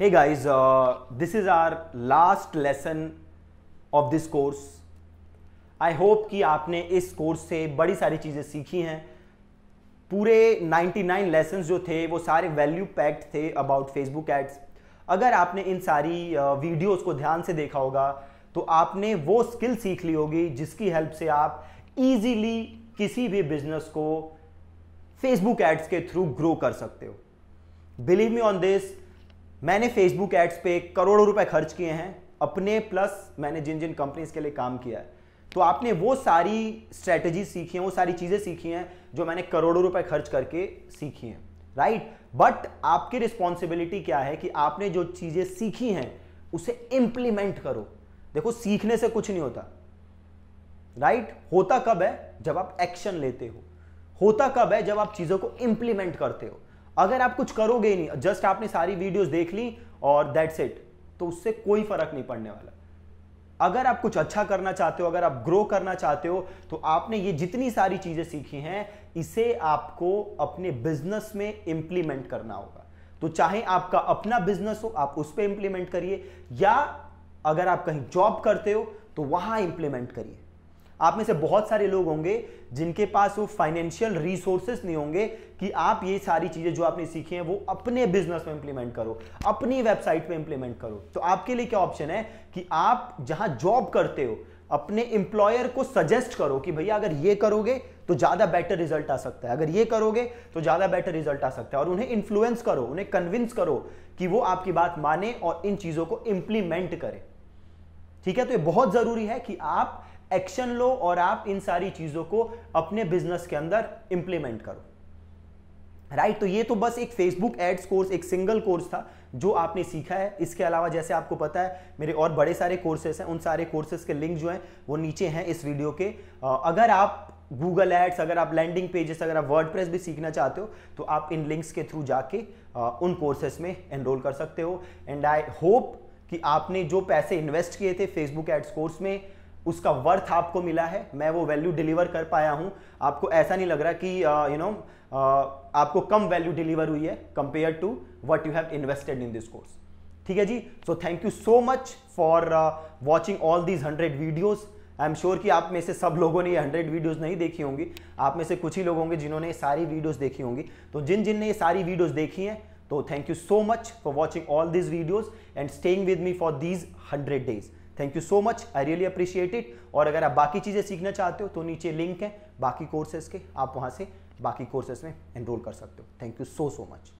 hey guys uh, this is our last lesson of this course I hope कि आपने इस course से बड़ी सारी चीज़ें सीखी हैं पूरे 99 लेसन्स जो थे वो सारे वैल्यू पैक्ड थे अबाउट फेसबुक एड्स अगर आपने इन सारी वीडियोस uh, को ध्यान से देखा होगा तो आपने वो स्किल सीख ली होगी जिसकी हेल्प से आप इजीली किसी भी बिजनेस को फेसबुक एड्स के थ्रू ग्रो कर सकते हो बिलीव मी ऑन दिस मैंने फेसबुक एड्स पे करोड़ों रुपए खर्च किए हैं अपने प्लस मैंने जिन जिन कंपनीज के लिए काम किया है तो आपने वो सारी स्ट्रैटेजी सीखी हैं वो सारी चीज़ें सीखी हैं जो मैंने करोड़ों रुपए खर्च करके सीखी हैं राइट बट आपकी रिस्पॉन्सिबिलिटी क्या है कि आपने जो चीज़ें सीखी हैं उसे इंप्लीमेंट करो देखो सीखने से कुछ नहीं होता राइट right? होता कब है जब आप एक्शन लेते हो होता कब है जब आप चीज़ों को इंप्लीमेंट करते हो अगर आप कुछ करोगे नहीं जस्ट आपने सारी वीडियोस देख ली और दैट्स इट तो उससे कोई फर्क नहीं पड़ने वाला अगर आप कुछ अच्छा करना चाहते हो अगर आप ग्रो करना चाहते हो तो आपने ये जितनी सारी चीजें सीखी हैं इसे आपको अपने बिजनेस में इंप्लीमेंट करना होगा तो चाहे आपका अपना बिजनेस हो आप उस पर इंप्लीमेंट करिए या अगर आप कहीं जॉब करते हो तो वहां इंप्लीमेंट करिए आप में से बहुत सारे लोग होंगे जिनके पास वो फाइनेंशियल रिसोर्सेस नहीं होंगे कि आप ये सारी चीज़ें जो आपने सीखी हैं वो अपने बिजनेस में इंप्लीमेंट करो अपनी वेबसाइट पे इंप्लीमेंट करो तो आपके लिए क्या ऑप्शन है कि आप जहां जॉब करते हो अपने एम्प्लॉयर को सजेस्ट करो कि भैया अगर ये करोगे तो ज़्यादा बेटर रिजल्ट आ सकता है अगर ये करोगे तो ज़्यादा बेटर रिजल्ट आ सकता है और उन्हें इन्फ्लुएंस करो उन्हें कन्विंस करो कि वो आपकी बात माने और इन चीज़ों को इंप्लीमेंट करें ठीक है तो ये बहुत ज़रूरी है कि आप एक्शन लो और आप इन सारी चीज़ों को अपने बिजनेस के अंदर इंप्लीमेंट करो राइट right, तो ये तो बस एक फेसबुक एड्स कोर्स एक सिंगल कोर्स था जो आपने सीखा है इसके अलावा जैसे आपको पता है मेरे और बड़े सारे कोर्सेस हैं उन सारे कोर्सेज के लिंक जो हैं वो नीचे हैं इस वीडियो के अगर आप गूगल एड्स अगर आप लैंडिंग पेजेस अगर आप वर्ड भी सीखना चाहते हो तो आप इन लिंक्स के थ्रू जाके उन कोर्सेस में एनरोल कर सकते हो एंड आई होप कि आपने जो पैसे इन्वेस्ट किए थे फेसबुक एड्स कोर्स में उसका वर्थ आपको मिला है मैं वो वैल्यू डिलीवर कर पाया हूँ आपको ऐसा नहीं लग रहा कि यू uh, नो uh, आपको कम वैल्यू डिलीवर हुई है compare to what you have invested in this course ठीक है जी so thank you so much for watching all these hundred videos I am sure कि आप में से सब लोगों ने ये हंड्रेड वीडियोज नहीं देखी होंगी आप में से कुछ ही लोग होंगे जिन्होंने ये सारी वीडियोज देखी होंगी तो जिन जिन ने ये सारी वीडियोज देखी हैं तो thank you so much for watching all these videos and staying with me for these hundred days thank you so much I really appreciate it और अगर आप बाकी चीज़ें सीखना चाहते हो तो नीचे लिंक है बाकी कोर्सेज के आप वहाँ से बाकी कोर्सेज में एनरोल कर सकते हो thank you so so much